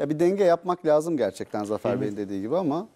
Ya bir denge yapmak lazım gerçekten Zafer evet. Bey'in dediği gibi ama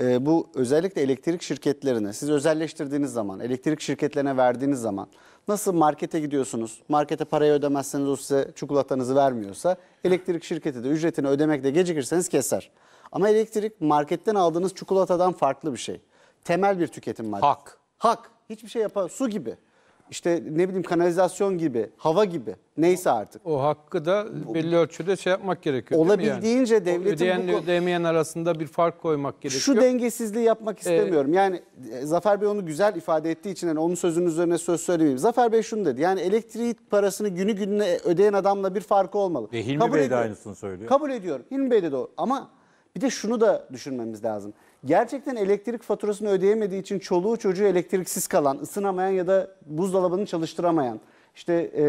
e, bu özellikle elektrik şirketlerine siz özelleştirdiğiniz zaman, elektrik şirketlerine verdiğiniz zaman nasıl markete gidiyorsunuz? Markete parayı ödemezseniz o size çikolatanızı vermiyorsa elektrik şirketi de ücretini ödemekte gecikirseniz keser. Ama elektrik marketten aldığınız çikolatadan farklı bir şey. Temel bir tüketim maddesi. Hak. Hak. Hiçbir şey yapamıyor. Su gibi işte ne bileyim kanalizasyon gibi, hava gibi neyse artık. O hakkı da belli ölçüde şey yapmak gerekiyor. Olabildiğince yani? devletin... O bu... arasında bir fark koymak gerekiyor. Şu dengesizliği yapmak ee, istemiyorum. Ee, yani e, Zafer Bey onu güzel ifade ettiği için yani onun sözünün üzerine söz söylemeyeyim. Zafer Bey şunu dedi. Yani elektriği parasını günü gününe ödeyen adamla bir farkı olmalı. Ve Hilmi Kabul Bey de ediyorum. aynısını söylüyor. Kabul ediyorum. Hilmi Bey de doğru. Ama bir de şunu da düşünmemiz lazım gerçekten elektrik faturasını ödeyemediği için çoluğu çocuğu elektriksiz kalan, ısınamayan ya da buzdolabını çalıştıramayan, işte e,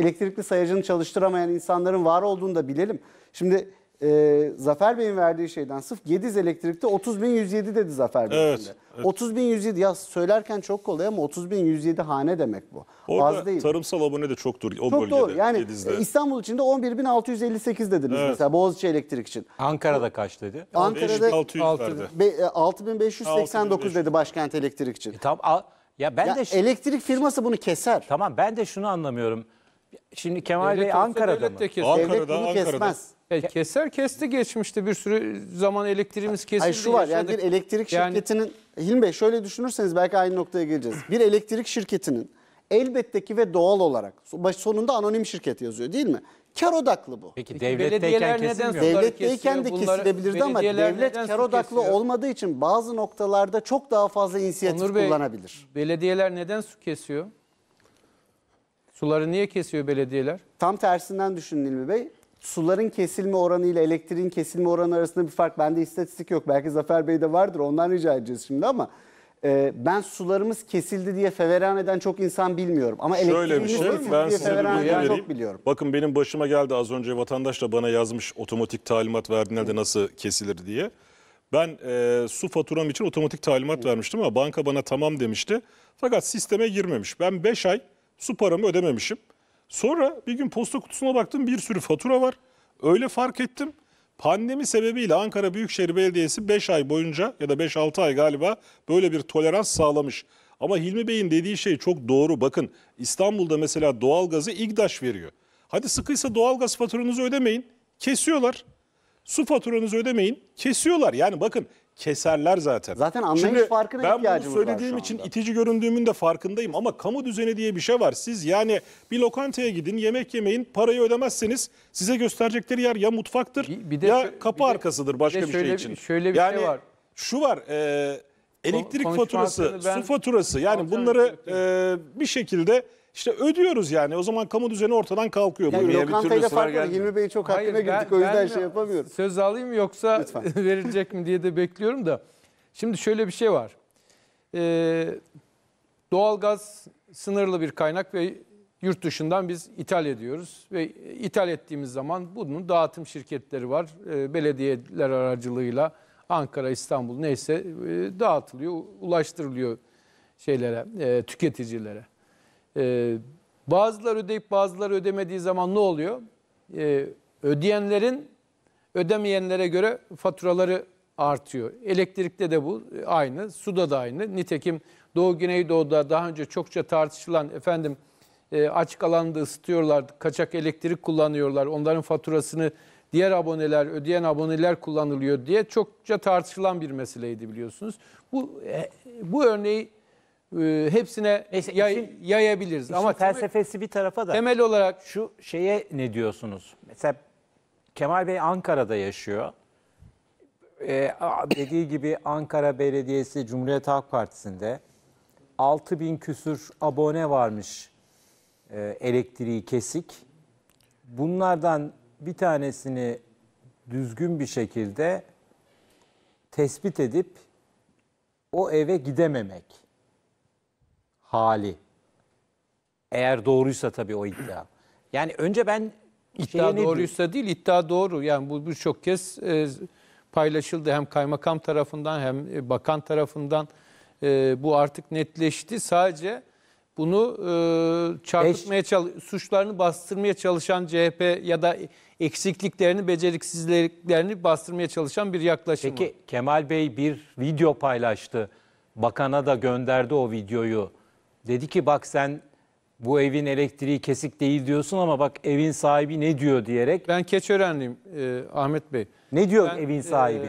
elektrikli sayacını çalıştıramayan insanların var olduğunu da bilelim. Şimdi e, Zafer Bey'in verdiği şeyden sırf Gediz Elektrik'te 30.107 dedi Zafer Bey. Evet, evet. 30.107 ya söylerken çok kolay ama 30.107 hane demek bu. Orada Az değil. tarımsal abone de çoktur o çok bölgede. Çok doğru yani Gediz'de. E, İstanbul de 11.658 dediniz evet. mesela Boğaziçi Elektrik için. Ankara'da kaç dedi? Ankara'da 6.589 e, dedi başkent elektrik için. E, tam, ya ben ya de elektrik firması bunu keser. Tamam ben de şunu anlamıyorum. Şimdi Kemal Bey Ankara'da mı? Keser. Ankara'da, Devlet bunu Ankara'da. kesmez. E, keser kesti geçmişte bir sürü zaman elektriğimiz kesildi. Hayır şu var yani bir elektrik yani... şirketinin Hilmi Bey şöyle düşünürseniz belki aynı noktaya geleceğiz. Bir elektrik şirketinin elbette ki ve doğal olarak baş sonunda anonim şirket yazıyor değil mi? Kar odaklı bu. Peki devletteyken kesilmiyor. Devletteyken de kesilebilirdi ama devlet kar odaklı kesiyor? olmadığı için bazı noktalarda çok daha fazla inisiyatif Onur Bey, kullanabilir. Belediyeler neden su kesiyor? Suları niye kesiyor belediyeler? Tam tersinden düşünün İlmi Bey. Suların kesilme oranı ile elektriğin kesilme oranı arasında bir fark. Bende istatistik yok. Belki Zafer Bey de vardır. Ondan rica edeceğiz şimdi ama e, ben sularımız kesildi diye feveran eden çok insan bilmiyorum. Ama Şöyle bir şey, kesildi ben diye feveran eden çok biliyorum. Bakın benim başıma geldi az önce vatandaş da bana yazmış otomatik talimat verdiğinde nasıl kesilir diye. Ben e, su faturam için otomatik talimat vermiştim ama banka bana tamam demişti. Fakat sisteme girmemiş. Ben 5 ay Su paramı ödememişim. Sonra bir gün posta kutusuna baktım bir sürü fatura var. Öyle fark ettim. Pandemi sebebiyle Ankara Büyükşehir Belediyesi 5 ay boyunca ya da 5-6 ay galiba böyle bir tolerans sağlamış. Ama Hilmi Bey'in dediği şey çok doğru. Bakın İstanbul'da mesela doğalgazı İGDAŞ veriyor. Hadi sıkıysa doğalgaz faturanızı ödemeyin. Kesiyorlar. Su faturanızı ödemeyin. Kesiyorlar. Yani bakın keserler zaten. Zaten anlayış Şimdi farkına ben ihtiyacımız var Ben bunu söylediğim için itici göründüğümün de farkındayım ama kamu düzeni diye bir şey var. Siz yani bir lokantaya gidin, yemek yemeyin, parayı ödemezseniz size gösterecekleri yer ya mutfaktır bir, bir de, ya kapı bir de, arkasıdır başka bir, de şey şöyle, şey için. Şöyle bir şey yani, şey var. Şu var, e, elektrik Kon, faturası, su faturası yani bunları e, bir şekilde işte ödüyoruz yani. O zaman kamu düzeni ortadan kalkıyor. Yani Buyurun. Lokantayla fark var. Hilmi Bey çok Hayır, hakkına ben, girdik. O yüzden ben şey yapamıyorum. Söz alayım yoksa verilecek mi diye de bekliyorum da. Şimdi şöyle bir şey var. Ee, doğalgaz sınırlı bir kaynak ve yurt dışından biz ithal ediyoruz. Ve ithal ettiğimiz zaman bunun dağıtım şirketleri var. Ee, belediyeler aracılığıyla Ankara, İstanbul neyse e, dağıtılıyor, ulaştırılıyor şeylere, e, tüketicilere. E, bazıları ödeyip bazıları ödemediği zaman ne oluyor? E, ödeyenlerin ödemeyenlere göre faturaları artıyor. Elektrikte de bu aynı, suda da aynı. Nitekim Doğu Güneydoğu'da daha önce çokça tartışılan efendim e, açık alanda ısıtıyorlar, kaçak elektrik kullanıyorlar. Onların faturasını diğer aboneler, ödeyen aboneler kullanılıyor diye çokça tartışılan bir meseleydi biliyorsunuz. Bu e, bu örneği ee, hepsine Neyse, yay- işin- yayabiliriz. Ama Ama temel, bir tarafa da temel olarak şu şeye ne diyorsunuz? Mesela Kemal Bey Ankara'da yaşıyor. Ee, dediği gibi Ankara Belediyesi Cumhuriyet Halk Partisi'nde 6 bin küsür abone varmış e, elektriği kesik. Bunlardan bir tanesini düzgün bir şekilde tespit edip o eve gidememek hali. Eğer doğruysa tabii o iddia. Yani önce ben iddia doğruysa değil, iddia doğru. Yani bu birçok kez e, paylaşıldı hem kaymakam tarafından hem e, bakan tarafından e, bu artık netleşti. Sadece bunu e, çarpıtmaya suçlarını bastırmaya çalışan CHP ya da eksikliklerini, beceriksizliklerini bastırmaya çalışan bir yaklaşım. Peki Kemal Bey bir video paylaştı. Bakana da gönderdi o videoyu. Dedi ki bak sen bu evin elektriği kesik değil diyorsun ama bak evin sahibi ne diyor diyerek. Ben Keçörenliyim e, Ahmet Bey. Ne diyor ben, evin sahibi?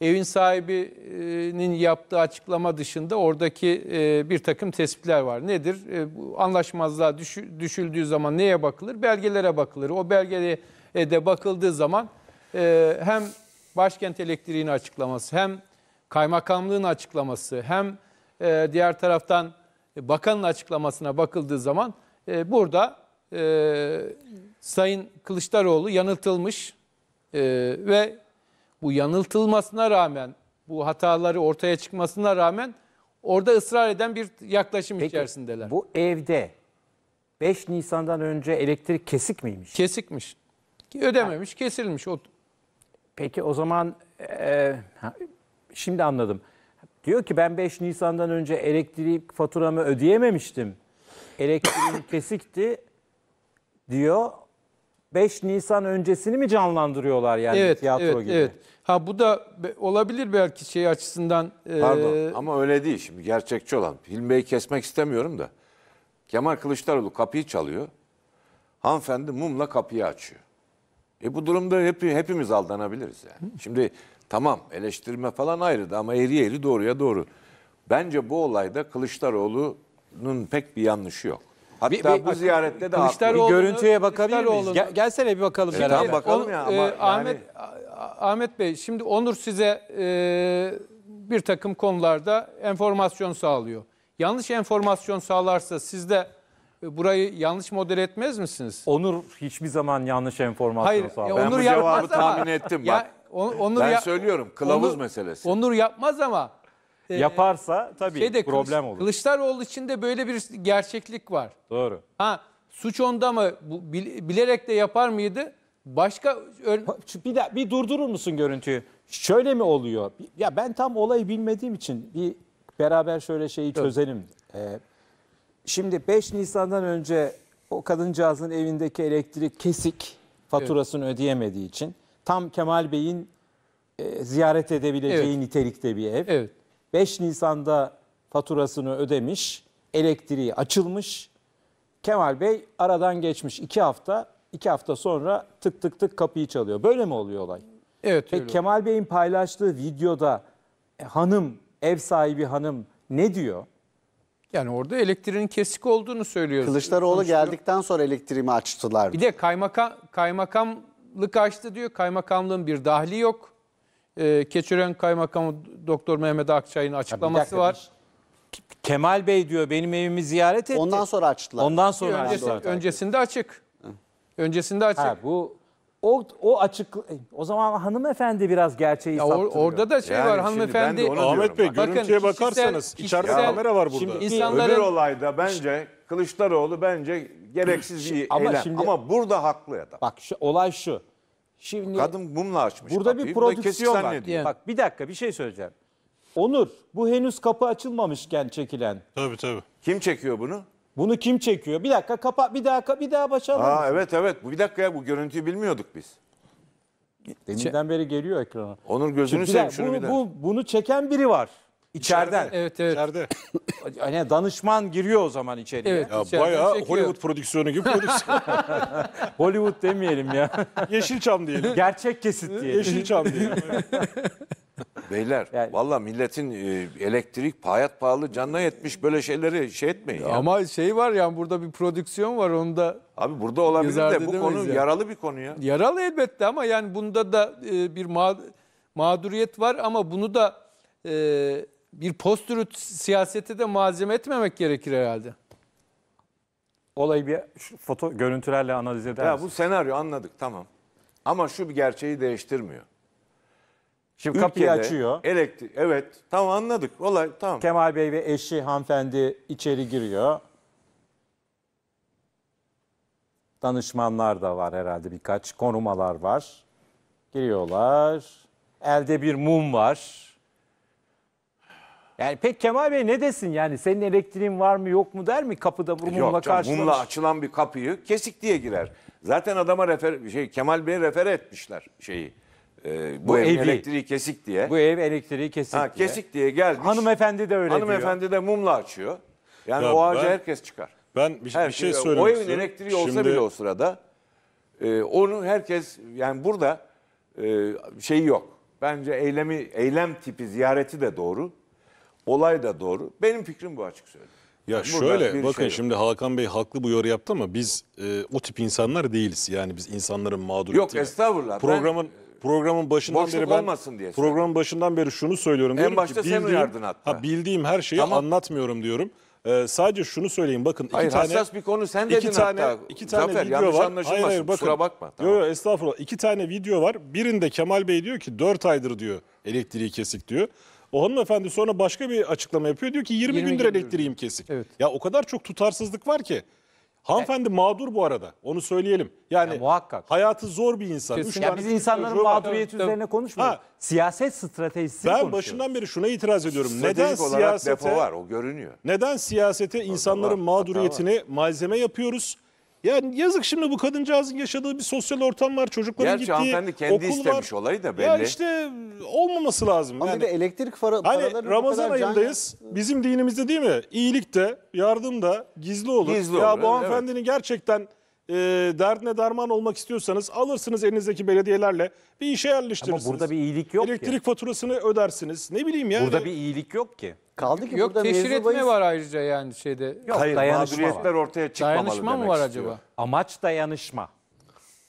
E, evin sahibinin yaptığı açıklama dışında oradaki e, bir takım tespitler var. Nedir? E, bu anlaşmazlığa düş, düşüldüğü zaman neye bakılır? Belgelere bakılır. O belgeye de bakıldığı zaman e, hem başkent elektriğini açıklaması hem kaymakamlığın açıklaması hem e, diğer taraftan e, bakanın açıklamasına bakıldığı zaman e, burada e, Sayın Kılıçdaroğlu yanıltılmış e, ve bu yanıltılmasına rağmen, bu hataları ortaya çıkmasına rağmen orada ısrar eden bir yaklaşım Peki, içerisindeler. Bu evde 5 Nisan'dan önce elektrik kesik miymiş? Kesikmiş. Ödememiş, kesilmiş. O... Peki o zaman e, şimdi anladım. Diyor ki ben 5 Nisan'dan önce elektrik faturamı ödeyememiştim. Elektriğim kesikti diyor. 5 Nisan öncesini mi canlandırıyorlar yani evet, tiyatro evet, gibi? Evet. Ha bu da olabilir belki şey açısından. Pardon e... ama öyle değil şimdi gerçekçi olan. Hilmi Bey'i kesmek istemiyorum da. Kemal Kılıçdaroğlu kapıyı çalıyor. Hanımefendi mumla kapıyı açıyor. E bu durumda hep, hepimiz aldanabiliriz yani. Şimdi Tamam eleştirme falan ayrıdı ama eri eri doğruya doğru. Bence bu olayda Kılıçdaroğlu'nun pek bir yanlışı yok. Hatta bir, bir, bu ziyarette de Kılıçdaroğlu'nu- haklı. Bir görüntüye bakabilir miyiz? Gel- gelsene bir bakalım E, tamam bakalım ya e, ama yani- Ahmet Ah- Ahmet Bey şimdi Onur size e, bir takım konularda enformasyon sağlıyor. Yanlış enformasyon sağlarsa siz de e, burayı yanlış model etmez misiniz? Onur hiçbir zaman yanlış enformasyon Hayır, e, Ben Onur bu cevabı tahmin ettim bak. On, onur ben ya, söylüyorum kılavuz onur, meselesi. Onur yapmaz ama. E, Yaparsa tabii şeyde, problem olur. Kılıçdaroğlu içinde böyle bir gerçeklik var. Doğru. Ha suç onda mı? Bu, bilerek de yapar mıydı? Başka bir de, bir durdurur musun görüntüyü? Şöyle mi oluyor? Ya ben tam olayı bilmediğim için bir beraber şöyle şeyi çözelim. Ee, şimdi 5 Nisan'dan önce o kadıncağızın evindeki elektrik kesik faturasını evet. ödeyemediği için Tam Kemal Bey'in e, ziyaret edebileceği Evet. nitelikte bir ev. Evet. 5 Nisan'da faturasını ödemiş, elektriği açılmış. Kemal Bey aradan geçmiş 2 hafta, 2 hafta sonra tık tık tık kapıyı çalıyor. Böyle mi oluyor olay? Evet Peki Kemal Bey'in paylaştığı videoda e, hanım, ev sahibi hanım ne diyor? Yani orada elektriğin kesik olduğunu söylüyoruz. Kılıçdaroğlu Sonuçta- geldikten sonra elektriğimi açtılar. Bir de kaymakam, kaymakam kaymakamlık açtı diyor. Kaymakamlığın bir dahli yok. E, ee, Keçiren Kaymakamı Doktor Mehmet Akçay'ın açıklaması dakika, var. Kemal Bey diyor benim evimi ziyaret etti. Ondan sonra açtılar. Ondan sonra Öncesi, Öncesinde açık. Öncesinde açık. Ha, bu o, o açık e, o zaman hanımefendi biraz gerçeği ya saptırıyor. Orada da şey yani var hanımefendi. Ahmet Bey bakın, görüntüye bakarsanız kişisel, içeride kişisel, kamera var burada. Şimdi insanların, Öbür olayda bence Kılıçdaroğlu bence gereksiz bir ama eylem. Şimdi, ama burada haklı adam. Bak şu, olay şu. Şimdi kadın mumla açmış. Burada kapıyı, bir prodüksiyon var. Yani. Bak bir dakika bir şey söyleyeceğim. Onur bu henüz kapı açılmamışken çekilen. Tabii tabii. Kim çekiyor bunu? Bunu kim çekiyor? Bir dakika kapat bir daha bir daha başa alalım. Aa, evet evet. bu Bir dakika ya bu görüntüyü bilmiyorduk biz. Deminden beri geliyor ekrana. Onur gözünü seveyim şunu bir daha. Bu, bunu çeken biri var. İçeriden. Evet evet. İçeride. hani danışman giriyor o zaman içeriye. Evet, ya bayağı çekiyor. Hollywood prodüksiyonu gibi prodüksiyon. Hollywood demeyelim ya. Yeşilçam diyelim. Gerçek kesit diyelim. Yeşilçam diyelim. Beyler yani, valla milletin e, elektrik payat pahalı canına yetmiş böyle şeyleri şey etmeyin. Ya. Yani. Ama şey var yani burada bir prodüksiyon var onu da Abi burada olabilir de bu konu yani. yaralı bir konu ya. Yaralı elbette ama yani bunda da e, bir ma mağduriyet var ama bunu da e, bir postürü siyasete de malzeme etmemek gerekir herhalde olayı bir foto görüntülerle analiz eder. Ya bu senaryo anladık tamam. Ama şu bir gerçeği değiştirmiyor. Şimdi kapıyı açıyor. Elektrik, evet. Tamam anladık. Olay tamam. Kemal Bey ve eşi hanımefendi içeri giriyor. Danışmanlar da var herhalde birkaç. konumalar var. Giriyorlar. Elde bir mum var. Yani pek Kemal Bey ne desin yani senin elektriğin var mı yok mu der mi kapıda bu mumla Yok mumla açılan bir kapıyı kesik diye girer. Zaten adama refer şey Kemal Bey refer etmişler şeyi e, bu, bu ev evi. elektriği kesik diye. Bu ev elektriği kesik ha, diye. Kesik diye gelmiş. Hanımefendi de öyle Hanımefendi diyor. de mumla açıyor. Yani ya o ağaca ben, herkes çıkar. Ben bir, Her, bir şey söylemek O evin istiyorum. elektriği olsa Şimdi... bile o sırada e, onu herkes yani burada e, şey yok. Bence eylemi eylem tipi ziyareti de doğru. Olay da doğru. Benim fikrim bu açık söyleyeyim. Ya Burada şöyle bakın şey şimdi Hakan Bey haklı bu yoru yaptı ama biz e, o tip insanlar değiliz. Yani biz insanların mağduriyeti. Yok estağfurullah. Programın ben programın başından Boşluk beri ben olmasın diye programın başından beri şunu söylüyorum. En başta ki, sen uyardın hatta. Ha, bildiğim her şeyi tamam. anlatmıyorum diyorum. Ee, sadece şunu söyleyeyim bakın hayır, iki tane bir konu sen dedin iki tane, hatta. İki tane Zafer, video var. Hayır, hayır bakın. Kusura bakma. Tamam. Yok yok estağfurullah. İki tane video var. Birinde Kemal Bey diyor ki 4 aydır diyor elektriği kesik diyor. O hanımefendi sonra başka bir açıklama yapıyor. Diyor ki 20, 20 gündür, gündür elektriğim kesik. Evet. Ya o kadar çok tutarsızlık var ki. Hanımefendi mağdur bu arada. Onu söyleyelim. Yani Ya muhakkak. hayatı zor bir insan. Üç Ya biz insanların çocuğu var. üzerine konuşmuyoruz. Ha. Siyaset konuşuyoruz. Ben başından beri şuna itiraz ediyorum. Neden siyasete, var o görünüyor. neden siyasete insanların var, hata mağduriyetini malzeme yapıyoruz? Yani yazık şimdi bu kadıncağızın yaşadığı bir sosyal ortam var. Çocukların Gerçi gittiği okul var. Gerçi kendi istemiş olayı da belli. Ya işte olmaması lazım. Ama yani, bir de elektrik para, hani Ramazan ayındayız. Can... Bizim dinimizde değil mi? İyilik de, yardım da gizli olur. Gizli ya olur, bu hanımefendinin evet. gerçekten e, ee, ne darman olmak istiyorsanız alırsınız elinizdeki belediyelerle bir işe yerleştirirsiniz. Ama burada bir iyilik yok Elektrik ki. faturasını ödersiniz. Ne bileyim yani. Burada bir iyilik yok ki. Kaldı ki Yok burada teşhir etme bahis- var ayrıca yani şeyde. Yok, Hayır, dayanışma var. ortaya çıkmamalı Dayanışma mı var istiyor. acaba? Amaç dayanışma.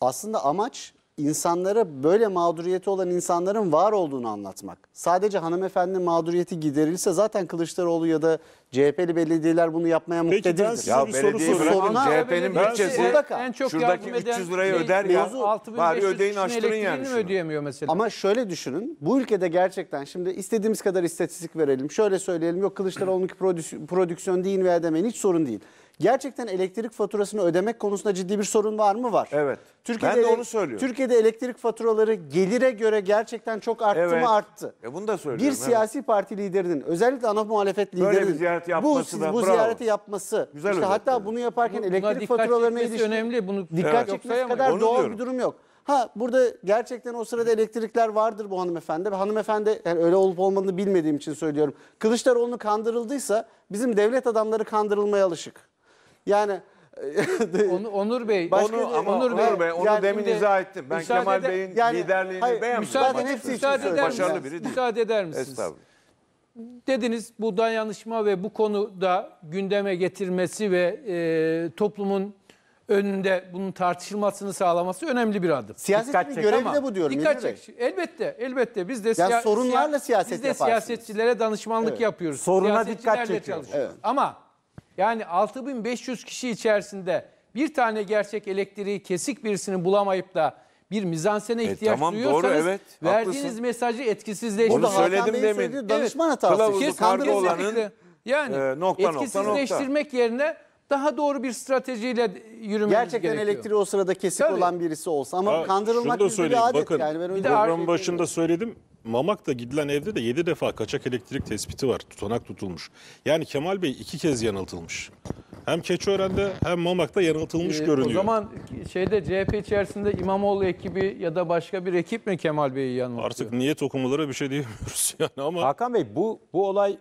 Aslında amaç insanlara böyle mağduriyeti olan insanların var olduğunu anlatmak. Sadece hanımefendi mağduriyeti giderilse zaten Kılıçdaroğlu ya da CHP'li belediyeler bunu yapmaya Peki, muktedirdir. Ya bir soru belediye bırakın CHP'nin bütçesi size- en çok şuradaki 300 lirayı öder ya. mevzu. Bari 6500 ödeyin açtırın yani şunu. ödeyemiyor mesela? Ama şöyle düşünün. Bu ülkede gerçekten şimdi istediğimiz kadar istatistik verelim. Şöyle söyleyelim. Yok Kılıçdaroğlu'nunki prodüs- prodüksiyon değil veya demeyin hiç sorun değil. Gerçekten elektrik faturasını ödemek konusunda ciddi bir sorun var mı? Var. Evet. Türkiye'de ben de onu söylüyorum. Türkiye'de elektrik faturaları gelire göre gerçekten çok arttı evet. mı? Arttı. E bunu da söylüyorum. Bir siyasi evet. parti liderinin özellikle ana muhalefet liderinin Böyle bir ziyaret yapması bu, siz bu bravo. ziyareti yapması. Güzel işte hatta bunu yaparken Buna elektrik faturalarına ilişkin önemli. Bunu dikkat evet. çekmesi kadar doğal diyorum. bir durum yok. Ha burada gerçekten o sırada elektrikler vardır bu hanımefendi. Hanımefendi yani öyle olup olmadığını bilmediğim için söylüyorum. Kılıçdaroğlu kandırıldıysa bizim devlet adamları kandırılmaya alışık. Yani e, Onur Bey, onu, şey- ama Onur Bey, Onur Bey onu yani demin şimdi izah ettim. Ben Kemal eder- Bey'in yani- liderliğini hayır, beğenmedim. müsaade- Zaten hepsi müsaade eder Başarılı biri değil. Müsaade eder misiniz? Estağfurullah. Dediniz bu dayanışma ve bu konuda gündeme getirmesi ve e, toplumun önünde bunun tartışılmasını sağlaması önemli bir adım. Siyasetçinin çekiyor görevi ama de bu diyorum. Dikkat Dikkat çek. Elbette, elbette biz de siya- sorunlarla siya- siyaset Biz de yaparsınız. siyasetçilere danışmanlık yapıyoruz. Soruna dikkat Siyasetçilerle çekiyor. Ama yani 6500 kişi içerisinde bir tane gerçek elektriği kesik birisini bulamayıp da bir mizansene e, ihtiyaç e, tamam, duyuyorsanız doğru, evet, verdiğiniz mesajı etkisizleştiriyor. Onu söyledim demin. Danışman evet, hatası. Kılavuzu olanın yani e, nokta, etkisizleştirmek nokta. yerine daha doğru bir stratejiyle yürümemiz Gerçekten gerekiyor. Gerçekten elektriği o sırada kesik Tabii. olan birisi olsa ama ha, kandırılmak bir adet. Bakın, yani ben bir de programın başında söyledim. Mamak'ta gidilen evde de 7 defa kaçak elektrik tespiti var. Tutanak tutulmuş. Yani Kemal Bey iki kez yanıltılmış. Hem Keçiören'de hem Mamak'ta yanıltılmış ee, görünüyor. O zaman şeyde CHP içerisinde İmamoğlu ekibi ya da başka bir ekip mi Kemal Bey'i yanıltıyor? Artık niyet okumalara bir şey diyemiyoruz yani ama. Hakan Bey bu, bu olay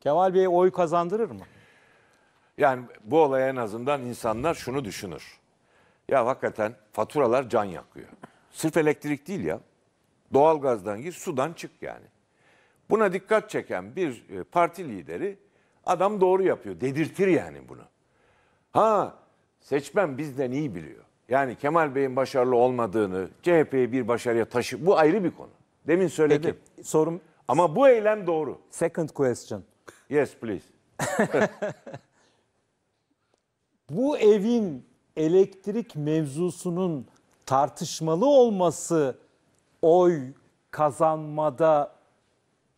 Kemal Bey'e oy kazandırır mı? Yani bu olay en azından insanlar şunu düşünür. Ya hakikaten faturalar can yakıyor. Sırf elektrik değil ya. Doğalgazdan gir, sudan çık yani. Buna dikkat çeken bir e, parti lideri adam doğru yapıyor. Dedirtir yani bunu. Ha seçmen bizden iyi biliyor. Yani Kemal Bey'in başarılı olmadığını, CHP'yi bir başarıya taşı bu ayrı bir konu. Demin söyledim. Peki, sorum ama bu eylem doğru. Second question. Yes please. bu evin elektrik mevzusunun tartışmalı olması oy kazanmada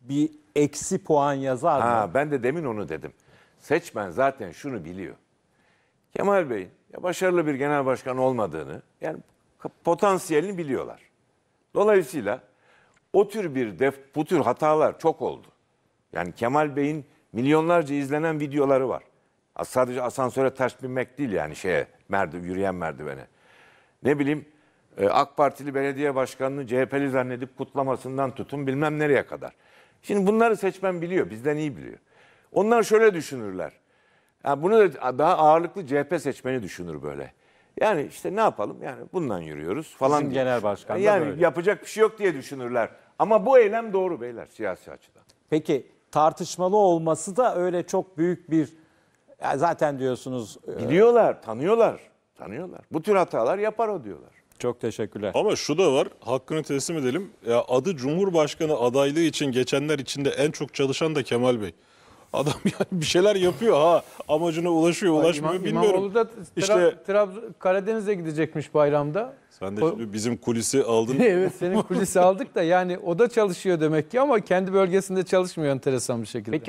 bir eksi puan yazar mı? Ha, ben de demin onu dedim. Seçmen zaten şunu biliyor. Kemal Bey'in başarılı bir genel başkan olmadığını, yani potansiyelini biliyorlar. Dolayısıyla o tür bir def, bu tür hatalar çok oldu. Yani Kemal Bey'in milyonlarca izlenen videoları var. Sadece asansöre ters binmek değil yani şeye merdiven yürüyen merdivene. Ne bileyim e, AK Partili belediye başkanını CHP'li zannedip kutlamasından tutun bilmem nereye kadar. Şimdi bunları seçmen biliyor, bizden iyi biliyor. Onlar şöyle düşünürler. Yani bunu da daha ağırlıklı CHP seçmeni düşünür böyle. Yani işte ne yapalım yani bundan yürüyoruz falan. Bizim diye. genel başkan da Yani böyle. yapacak bir şey yok diye düşünürler. Ama bu eylem doğru beyler siyasi açıdan. Peki tartışmalı olması da öyle çok büyük bir ya zaten diyorsunuz. E, Biliyorlar, tanıyorlar, tanıyorlar. Bu tür hatalar yapar o diyorlar. Çok teşekkürler. Ama şu da var, hakkını teslim edelim. Ya adı Cumhurbaşkanı adaylığı için geçenler içinde en çok çalışan da Kemal Bey. Adam yani bir şeyler yapıyor ha. Amacına ulaşıyor, ulaşmıyor İmam, bilmiyorum. İmamoğlu da tra işte, Karadeniz'e gidecekmiş bayramda. Sen de şimdi bizim kulisi aldın. evet senin kulisi aldık da yani o da çalışıyor demek ki ama kendi bölgesinde çalışmıyor enteresan bir şekilde. Peki